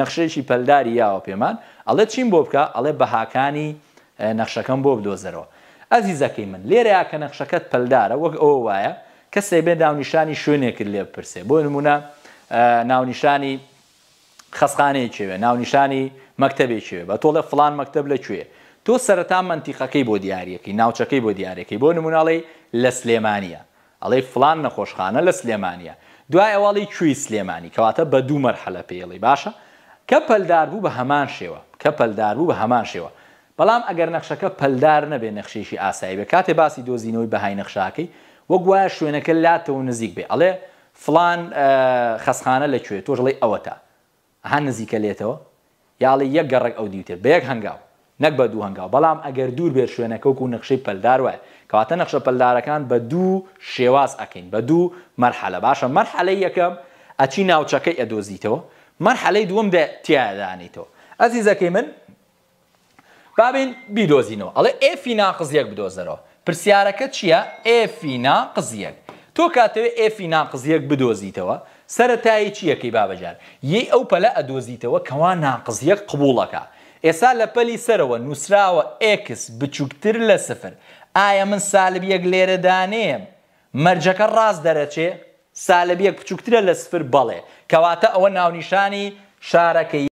نەخشەیەکی پەلداری یاوە پێمان ئەڵێ چیم بۆ بکە ئەڵێ بەهاکانی نەخشەکەم بۆ بدۆزەرەوە ئەزی زەکەی من لێرەیا کە نەخشەکەت پەلدارە وەک ئەوە وایە کەسێ بێ ناونیشانی شوێنێکرد لێ بپرسێ بۆ نمونە ناونیشانی خەسخانەیەکێوێ ناونیشانی مەکتتەبێکێوێ بە تۆڵە فلان مەکتب لەکوێ تۆ سەرەتا منتیقەکەی بۆ دیارەکەی ناوچەکەی بۆ دیارەکەی بۆ نموناڵی لە سلێمانە ئەڵێ فلان نەخۆشخانە لە سلێمانە دوای ئەوڵی کوی سلێمانی کەواتە بە دوو مەرحەلە پێڵی باشە کە پەلدار بوو بە هەمان شێوە کە پەلدار بوو بە هەمان شێوە بەڵام ئەگەر نەخشەکە پەلدار نەبێ نەخشێشی ئاسایی بە کاتێ باسی دۆزینەوەی بەهای نەخشاکەی وەک گوایە شوێنەکە لاتەوە نزیک بێ ئەڵێ فلان خەسخانە لەکوێ تۆژڵی ئەوەتە هەن نزیکە لێتەوە یاڵی یەک گەڕێک ئەو دیوتێت بە یەک هەنگاو نەک بە دوو هەنگاو بەڵام ئەگەر دوور بێت شوێنەکە و نەخشەی پەلدار وایە کەواتە نەخشە پەلدارەکان بە دوو شێواز ئەکەین بە دوو مەرحەلە باشە مەرحەلەی یەکەم ئەچی ناوچەکەی ئەدۆزیتەوە مەرحەلەی دووەمدا تیادانیتەوە ئەزی زەکەی من بابین بیدۆزینەوە ئەڵێ ئێفینا قزیەک بدۆزەرەوە پرسیارەکە چییە ئێفینا قزیەک تۆ کاتەوێ ئێفینا قزیەک بدۆزیتەوە سەتایی چیەکەی بابەجار یەی ئەو پەلە ئەدۆزیتەوە کەوان ناقزیەک قبولەکە ئێسا لە پەلی سەرەوە نووسراوە ئکس بچووکتر لە سفر ئایا من سالب یەک لێرەدانێم مەرجەکە ڕاست دەرەچێ سالبیەک بچووکترە لە سفر بەڵێ کەواتە ئەوە ناونیشانی شارەکەی